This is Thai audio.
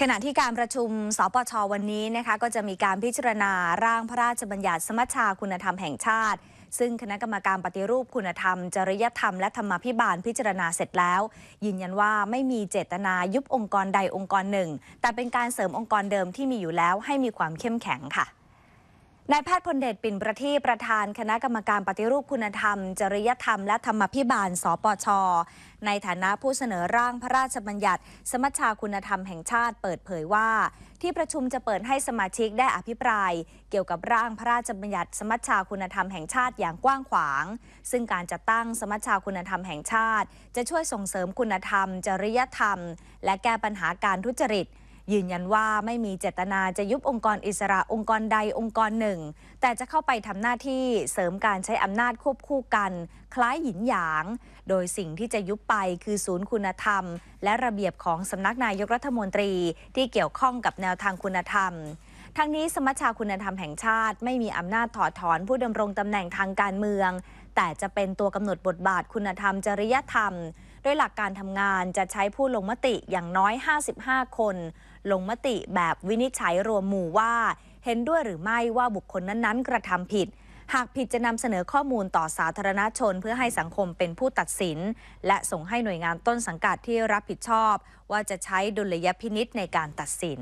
ขณะที่การประชุมสปชวันนี้นะคะก็จะมีการพิจารณาร่างพระราชบัญญัติสมัชชาคุณธรรมแห่งชาติ ซึ่งคณะกรรมการปฏิรูปคุณธรรมจริยธรรมและธรรมพิบาลพิจารณาเสร็จแล้วยืนยันว่าไม่มีเจตนายุบองค์กรใดองค์กรหนึ่ง แต่เป็นการเสริมองค์กรเดิมที่มีอยู่แล้วให้มีความเข้มแข็งค่ะนายแพทย์พลเดชปิ่นประทีประธานคณะกรรมการปฏิรูปคุณธรรม จริยธรรมและธรรมพิบาลสปช ในฐานะผู้เสนอร่างพระราชบัญญัติ สมัชชาคุณธรรมแห่งชาติเปิดเผยว่า ที่ประชุมจะเปิดให้สมาชิกได้อภิปรายเกี่ยวกับร่างพระราชบัญญัติ สมัชชาคุณธรรมแห่งชาติอย่างกว้างขวาง ซึ่งการจัดตั้งสมัชชาคุณธรรมแห่งชาติ จะช่วยส่งเสริมคุณธรรม จริยธรรม และแก้ปัญหาการทุจริตยืนยันว่าไม่มีเจตนาจะยุบองค์กรอิสระองค์กรใดองค์กรหนึ่งแต่จะเข้าไปทำหน้าที่เสริมการใช้อำนาจควบคู่กัน คล้ายหยินหยาง โดยสิ่งที่จะยุบไปคือศูนย์คุณธรรม และระเบียบของสำนักนายกรัฐมนตรีที่เกี่ยวข้องกับแนวทางคุณธรรม ทั้งนี้สมัชชาคุณธรรมแห่งชาติ ไม่มีอำนาจถอดถอนผู้ดำรงตำแหน่งทางการเมือง แต่จะเป็นตัวกำหนดบทบาทคุณธรรมจริยธรรมดยหลักการทำงานจะใช้ผู้ลงมติอย่างน้อย 55 คน ลงมติแบบวินิจฉัยรวมหมู่ว่า เห็นด้วยหรือไม่ว่าบุคคลนั้นๆ กระทำผิด หากผิดจะนำเสนอข้อมูลต่อสาธารณชนเพื่อให้สังคมเป็นผู้ตัดสิน และส่งให้หน่วยงานต้นสังกัดที่รับผิดชอบ ว่าจะใช้ดุลยพินิษในการตัดสิน